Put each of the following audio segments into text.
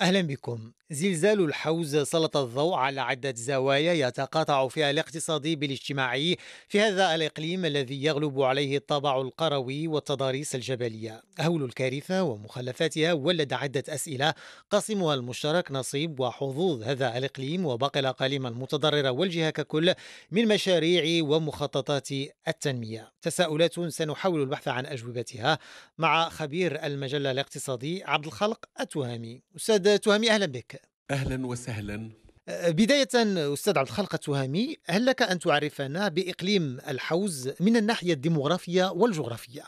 أهلا بكم زلزال الحوز سلط الضوء على عدة زوايا يتقاطع فيها الاقتصادي بالاجتماعي في هذا الإقليم الذي يغلب عليه الطابع القروي والتضاريس الجبلية هول الكارثة ومخلفاتها ولد عدة أسئلة قاسمها المشترك نصيب وحظوظ هذا الإقليم وباقي الأقاليم المتضررة والجهة ككل من مشاريع ومخططات التنمية تساؤلات سنحاول البحث عن أجوبتها مع خبير المجلة الاقتصادي عبد الخلق التهامي أستاذ أستاذ تهامي أهلا بك أهلا وسهلا أه، بداية أستاذ عبد الخالق التهامي هل لك أن تعرفنا بإقليم الحوز من الناحية الديموغرافيه والجغرافية؟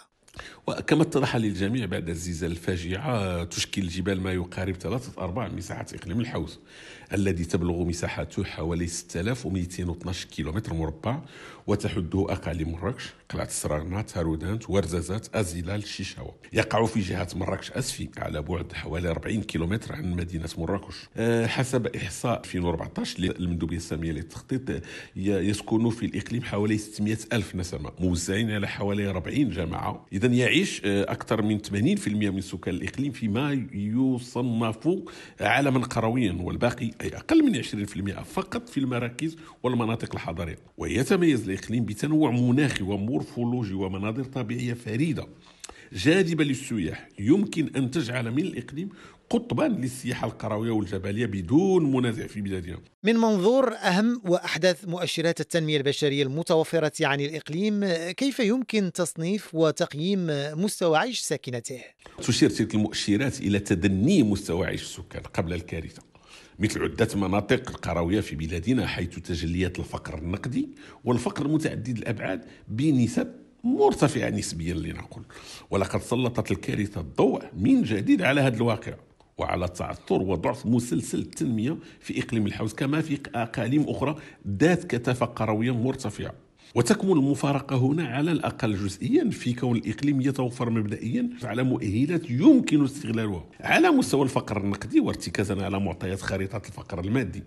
وكما اتضح للجميع بعد الزلزال الفاجعة تشكل الجبال ما يقارب ثلاثة أرباع مساحة إقليم الحوز الذي تبلغ مساحته حوالي 6212 كيلومتر مربع وتحده أقاليم مراكش قلعة سرارنا تارودانت ورزازات أزيلال شيشاوا يقع في جهة مراكش أسفي على بعد حوالي 40 كيلومتر عن مدينة مراكش أه، حسب إحصاء 2014 للمندوبية السامية للتخطيط يسكن في الإقليم حوالي 600 ألف نسمة موزعين على حوالي 40 جماعة إذا يعيش آه، أكثر من 80% من سكان الإقليم فيما يصنف عالما قرويا والباقي أي أقل من 20% فقط في المراكز والمناطق الحضرية ويتميز الإقليم بتنوع مناخي ومورفولوجي ومناظر طبيعية فريدة جاذبة للسياح يمكن أن تجعل من الإقليم قطبا للسياحة القروية والجبلية بدون منازع في بلادنا من منظور أهم وأحدث مؤشرات التنمية البشرية المتوفرة عن الإقليم كيف يمكن تصنيف وتقييم مستوى عيش ساكنته؟ تشير تلك المؤشرات إلى تدني مستوى عيش السكان قبل الكارثة مثل عدة مناطق القروية في بلادنا حيث تجليات الفقر النقدي والفقر متعدد الأبعاد بنسب مرتفعة نسبيا لنقل ولقد سلطت الكارثة الضوء من جديد على هذا الواقع وعلى تعثر وضعف مسلسل التنمية في إقليم الحوز كما في أقاليم أخرى ذات كثافة قروية مرتفعة وتكمن المفارقة هنا على الأقل جزئيا في كون الإقليم يتوفر مبدئيا على مؤهلات يمكن استغلالها على مستوى الفقر النقدي وارتكازا على معطيات خريطة الفقر المادي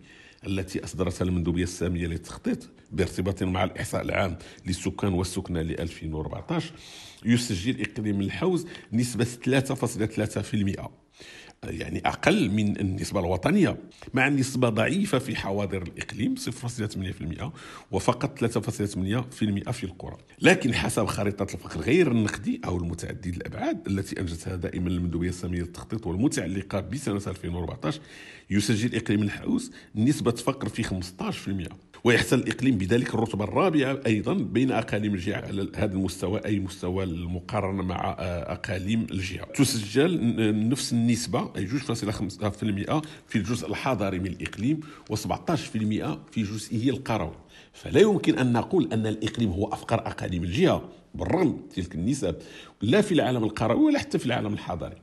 التي أصدرتها المندوبية السامية للتخطيط بارتباط مع الإحصاء العام للسكان والسكنى ل 2014 يسجل إقليم الحوز نسبة 3.3% يعني أقل من النسبة الوطنية مع النسبه ضعيفة في حواضر الإقليم 0.8% وفقط 3.8% في القرى لكن حسب خريطة الفقر غير النقدي أو المتعدد الأبعاد التي انجزتها دائما المندوبية السامية للتخطيط والمتعلقة بسنة 2014 يسجل إقليم الحوس نسبة فقر في 15% ويحصل الإقليم بذلك الرتبة الرابعة أيضا بين أقاليم الجهة على هذا المستوى أي مستوى المقارنة مع آه، أقاليم الجهة تسجل نفس النسبة أي 2.5% آه، في الجزء الحضري من الإقليم و17% في جزئه القروي فلا يمكن أن نقول أن الإقليم هو أفقر أقاليم الجهة بالرغم تلك النسب لا في العالم القروي ولا حتى في العالم الحضري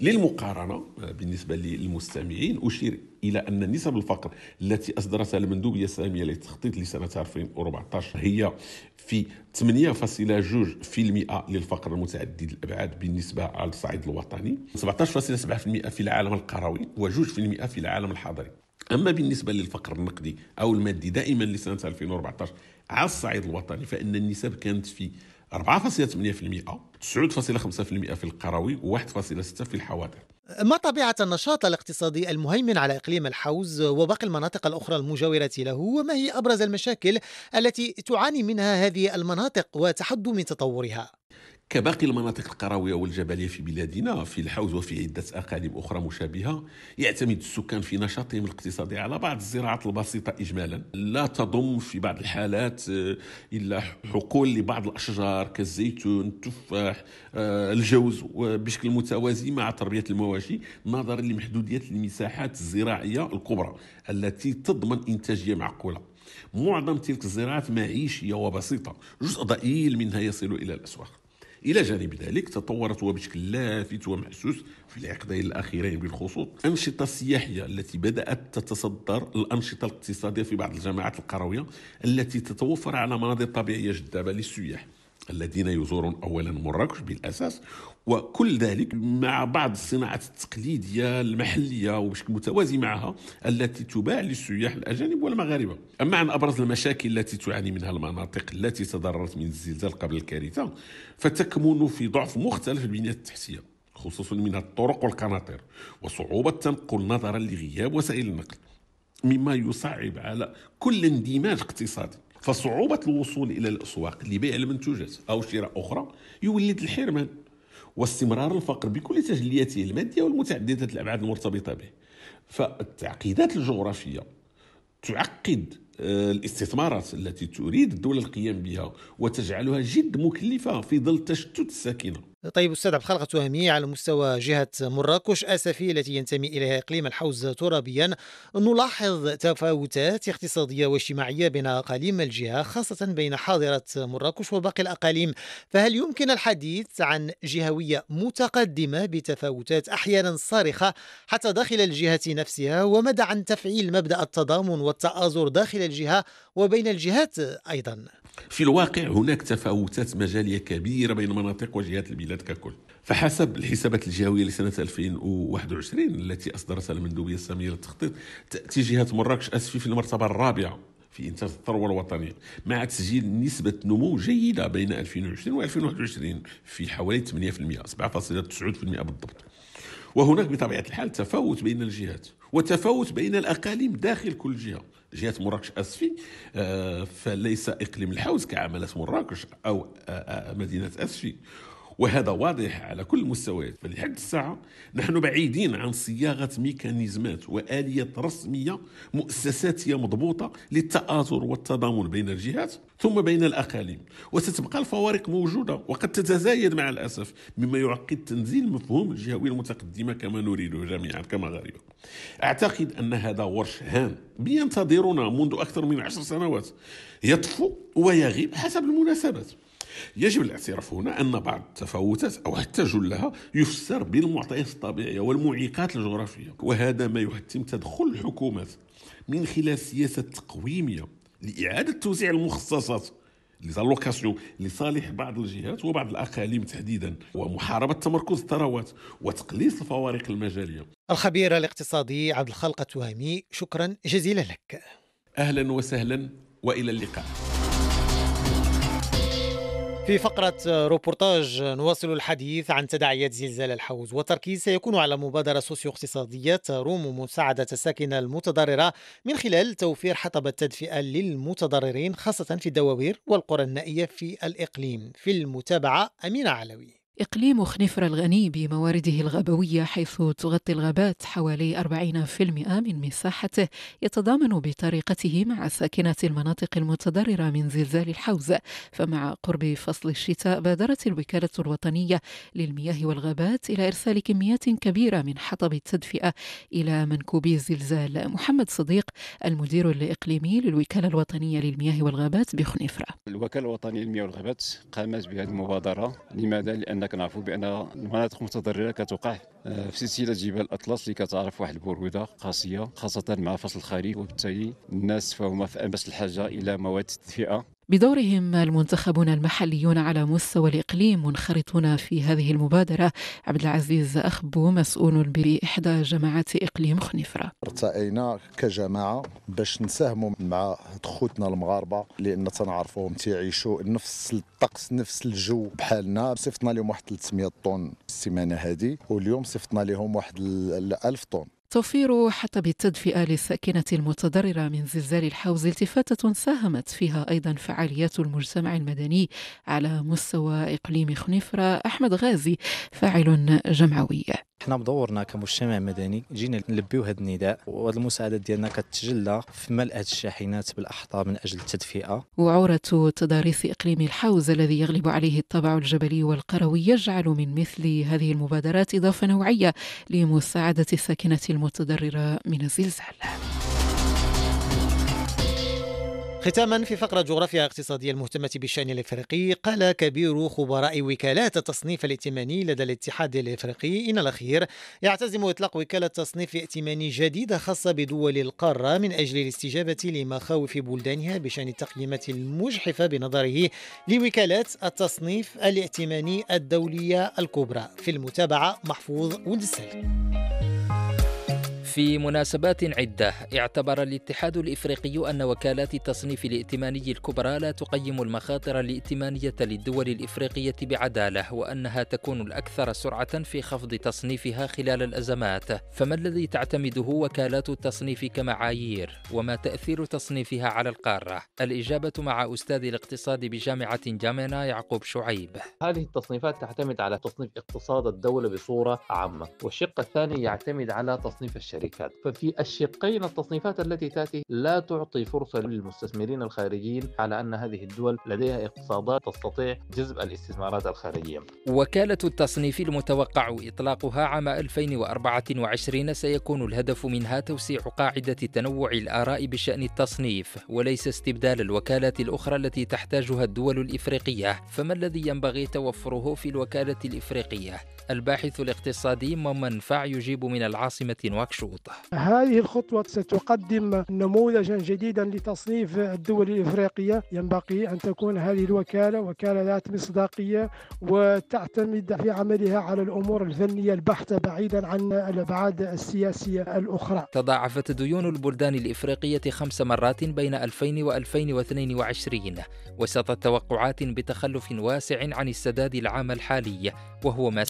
للمقارنة آه، بالنسبة للمستمعين أشير إلى أن نسب الفقر التي أصدرتها المندوبية السامية للتخطيط لسنة 2014 هي في 8.2% للفقر المتعدد الأبعاد بالنسبة على الصعيد الوطني 17.7% في العالم القروي و2% في العالم الحضري أما بالنسبة للفقر النقدي أو المادي دائما لسنة 2014 على الصعيد الوطني فإن النسب كانت في 4.8% و9.5% في القروي و1.6% في الحوادث ما طبيعة النشاط الاقتصادي المهيمن على إقليم الحوز وباقي المناطق الأخرى المجاورة له وما هي أبرز المشاكل التي تعاني منها هذه المناطق وتحد من تطورها؟ كباقي المناطق القروية والجبلية في بلادنا في الحوز وفي عدة أقاليم أخرى مشابهة يعتمد السكان في نشاطهم الاقتصادي على بعض الزراعات البسيطة إجمالا لا تضم في بعض الحالات آه، إلا حقول لبعض الأشجار كالزيتون التفاح آه، الجوز بشكل متوازي مع تربية المواشي نظرا لمحدودية المساحات الزراعية الكبرى التي تضمن إنتاجية معقولة معظم تلك الزراعات معيشية وبسيطة جزء ضئيل منها يصل إلى الأسواق إلى جانب ذلك تطورت وبشكل لافت ومحسوس في العقدين الأخيرين بالخصوص أنشطة السياحية التي بدأت تتصدر الأنشطة الاقتصادية في بعض الجماعات القروية التي تتوفر على مناظر طبيعية جذابة للسياح الذين يزورون اولا مراكش بالاساس وكل ذلك مع بعض الصناعات التقليديه المحليه وبشكل متوازي معها التي تباع للسياح الاجانب والمغاربه. اما عن ابرز المشاكل التي تعاني منها المناطق التي تضررت من الزلزال قبل الكارثه فتكمن في ضعف مختلف البنيه التحتيه. خصوصا من الطرق والقناطر وصعوبة التنقل نظرا لغياب وسائل النقل مما يصعب على كل اندماج اقتصادي فصعوبة الوصول إلى الأسواق لبيع المنتوجات أو شراء أخرى يولد الحرمان واستمرار الفقر بكل تجلياته المادية والمتعددة الأبعاد المرتبطة به فالتعقيدات الجغرافية تعقد آه، الاستثمارات التي تريد الدولة القيام بها وتجعلها جد مكلفة في ظل تشتت الساكنة طيب استاذ عبد الخالق تهامي على مستوى جهه مراكش اسفي التي ينتمي اليها اقليم الحوز ترابيا نلاحظ تفاوتات اقتصاديه واجتماعيه بين اقاليم الجهه خاصه بين حاضره مراكش وباقي الاقاليم فهل يمكن الحديث عن جهويه متقدمه بتفاوتات احيانا صارخه حتى داخل الجهه نفسها ومدى عن تفعيل مبدا التضامن والتآزر داخل الجهه وبين الجهات ايضا في الواقع هناك تفاوتات مجاليه كبيره بين مناطق وجهات البلاد ككل فحسب الحسابات الجهويه لسنه 2021 التي اصدرتها المندوبيه الساميه للتخطيط تاتي جهه مراكش اسفي في المرتبه الرابعه في انتاج الثروه الوطنيه مع تسجيل نسبه نمو جيده بين 2020 و 2021 في حوالي 8% 7.9% بالضبط وهناك بطبيعه الحال تفاوت بين الجهات وتفاوت بين الأقاليم داخل كل جهة جهة مراكش أسفي آه، فليس إقليم الحوز كعملة مراكش أو آه، آه، مدينة أسفي وهذا واضح على كل المستويات فلحد الساعة نحن بعيدين عن صياغة ميكانيزمات وآلية رسمية مؤسساتية مضبوطة للتآزر والتضامن بين الجهات ثم بين الأقاليم وستبقى الفوارق موجودة وقد تتزايد مع الأسف مما يعقد تنزيل مفهوم الجهوية المتقدمة كما نريده جميعا كمغاربة أعتقد أن هذا ورش هام بينتظرنا منذ أكثر من عشر سنوات يطفو ويغيب حسب المناسبات يجب الاعتراف هنا أن بعض التفاوتات أو حتى جلها يفسر بالمعطيات الطبيعية والمعيقات الجغرافية وهذا ما يحتم تدخل الحكومات من خلال سياسة تقويمية لإعادة توزيع المخصصات لزالوكاسيون لصالح بعض الجهات وبعض الاقاليم تحديدا ومحاربه تمركز الثروات وتقليص الفوارق المجاليه. الخبير الاقتصادي عبد الخالق التهامي شكرا جزيلا لك. اهلا وسهلا والى اللقاء. في فقرة روبورتاج نواصل الحديث عن تداعيات زلزال الحوز والتركيز سيكون على مبادرة سوسيو اقتصادية تروم مساعدة الساكنة المتضررة من خلال توفير حطب التدفئة للمتضررين خاصة في الدواوير والقرى النائية في الإقليم في المتابعة أمينة علوي إقليم خنفر الغني بموارده الغابوية حيث تغطي الغابات حوالي 40% من مساحته يتضامن بطريقته مع ساكنة المناطق المتضررة من زلزال الحوز فمع قرب فصل الشتاء بادرت الوكالة الوطنية للمياه والغابات إلى إرسال كميات كبيرة من حطب التدفئة إلى منكوبي الزلزال محمد صديق المدير الإقليمي للوكالة الوطنية للمياه والغابات بخنفرة الوكالة الوطنية للمياه والغابات قامت بهذه المبادرة لماذا؟ لأن كنعرفوا بان المناطق المتضرره كتوقع آه، في سلسله جبال الاطلس اللي كتعرف واحد البروده قاسيه خاصه مع فصل الخريف وبالتالي الناس فهما في امس الحاجه الى مواد التدفئه بدورهم المنتخبون المحليون على مستوى الإقليم منخرطون في هذه المبادرة عبد العزيز أخبو مسؤول بإحدى جماعات إقليم خنيفرة ارتأينا كجماعة باش نساهموا مع خوتنا المغاربة لأن تنعرفوهم تيعيشوا نفس الطقس نفس الجو بحالنا صيفطنا لهم واحد 300 طن السيمانة هذه واليوم صيفطنا لهم واحد 1000 طن توفير حطب التدفئة للساكنة المتضررة من زلزال الحوز التفاتة ساهمت فيها أيضا فعاليات المجتمع المدني على مستوى إقليم خنيفرة أحمد غازي فاعل جمعوي حنا بدورنا كمجتمع مدني جينا نلبيو هذا النداء وهذه المساعدات ديالنا كتجلى في ملأة الشاحنات بالأحطاء من اجل التدفئه وعوره تضاريس اقليم الحوز الذي يغلب عليه الطابع الجبلي والقروي يجعل من مثل هذه المبادرات اضافه نوعيه لمساعده الساكنه المتضرره من الزلزال ختاما في فقرة جغرافيا اقتصادية المهتمة بالشأن الإفريقي قال كبير خبراء وكالات التصنيف الائتماني لدى الاتحاد الإفريقي إن الأخير يعتزم إطلاق وكالة تصنيف ائتماني جديدة خاصة بدول القارة من أجل الاستجابة لمخاوف بلدانها بشأن التقييمات المجحفة بنظره لوكالات التصنيف الائتماني الدولية الكبرى في المتابعة محفوظ ولد السلك في مناسبات عدة اعتبر الاتحاد الإفريقي أن وكالات التصنيف الائتماني الكبرى لا تقيم المخاطر الائتمانية للدول الإفريقية بعدالة وأنها تكون الأكثر سرعة في خفض تصنيفها خلال الأزمات فما الذي تعتمده وكالات التصنيف كمعايير وما تأثير تصنيفها على القارة؟ الإجابة مع أستاذ الاقتصاد بجامعة جامينا يعقوب شعيب هذه التصنيفات تعتمد على تصنيف اقتصاد الدولة بصورة عامة والشق الثاني يعتمد على تصنيف الشركة الشركات ففي الشقين التصنيفات التي تأتي لا تعطي فرصة للمستثمرين الخارجيين على أن هذه الدول لديها اقتصادات تستطيع جذب الاستثمارات الخارجية وكالة التصنيف المتوقع إطلاقها عام 2024 سيكون الهدف منها توسيع قاعدة تنوع الآراء بشأن التصنيف وليس استبدال الوكالات الأخرى التي تحتاجها الدول الإفريقية فما الذي ينبغي توفره في الوكالة الإفريقية؟ الباحث الاقتصادي ممن فع يجيب من العاصمة نواكشوط مضبوطة هذه الخطوة ستقدم نموذجا جديدا لتصنيف الدول الإفريقية ينبغي أن تكون هذه الوكالة وكالة ذات مصداقية وتعتمد في عملها على الأمور الفنية البحتة بعيدا عن الأبعاد السياسية الأخرى تضاعفت ديون البلدان الإفريقية خمس مرات بين 2000 و 2022 وسط توقعات بتخلف واسع عن السداد العام الحالي وهو ما